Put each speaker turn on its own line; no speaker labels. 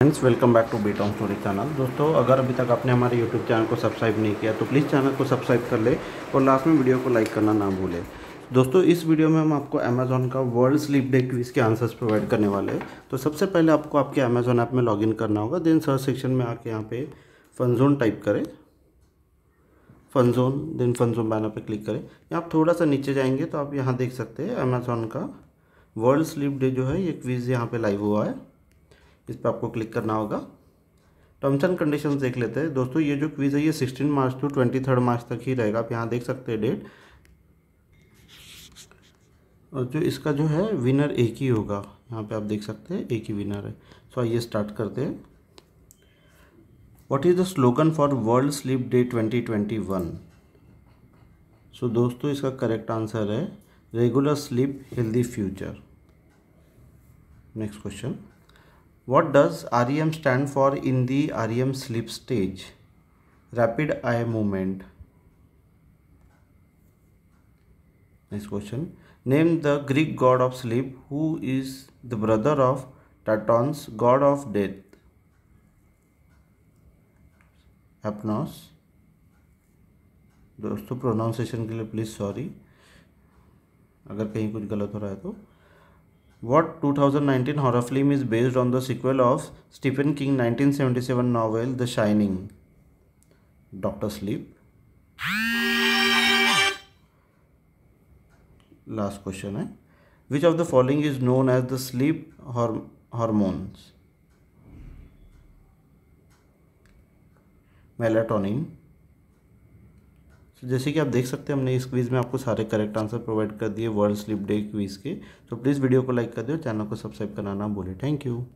Friends welcome back to बीटॉम story channel दोस्तों अगर अभी तक आपने हमारे यूट्यूब चैनल को सब्सक्राइब नहीं किया तो प्लीज़ चैनल को सब्सक्राइब कर ले और लास्ट में वीडियो को लाइक करना ना भूलें दोस्तों इस वीडियो में हम आपको अमेजोन का वर्ल्ड स्लीप डे क्विज के आंसर्स प्रोवाइड करने वाले हैं तो सबसे पहले आपको आपके अमेजोन ऐप में लॉगिन करना होगा देन सर्च सेक्शन में आके यहाँ पे फनजोन टाइप करें फनजोन देन फनजोन बैनर पर क्लिक करें यहाँ आप थोड़ा सा नीचे जाएंगे तो आप यहाँ देख सकते हैं अमेजोन का वर्ल्ड स्लीप डे जो है ये क्विज़ यहाँ पर लाइव हुआ है इस पर आपको क्लिक करना होगा टर्म्स एंड कंडीशन देख लेते हैं दोस्तों ये जो क्वीज़ है ये sixteen March to twenty third March तक ही रहेगा आप यहाँ देख सकते हैं डेट और जो इसका जो है विनर एक ही होगा यहाँ पे आप देख सकते हैं एक ही विनर है सो आइए स्टार्ट करते हैं what is the slogan for world sleep day twenty twenty one so दोस्तों इसका करेक्ट आंसर है regular sleep healthy future next question What does REM stand for in the REM sleep stage? Rapid eye movement. Next question. Name the Greek god of sleep who is the brother of Tatons, god of death. अपनॉस दोस्तों pronunciation के लिए please sorry अगर कहीं कुछ गलत हो रहा है तो What 2019 horror film is based on the sequel of Stephen King 1977 novel The Shining? Doctor Sleep. Last question. Eh? Which of the following is known as the sleep horm hormones? Melatonin. तो जैसे कि आप देख सकते हैं हमने इस quiz में आपको सारे करेक्ट आंसर प्रोवाइड कर दिए वर्ल्ड स्लिप डे क्वीज़ के तो प्लीज़ वीडियो को लाइक कर दो चैनल को सब्सक्राइब करना ना भूलें थैंक यू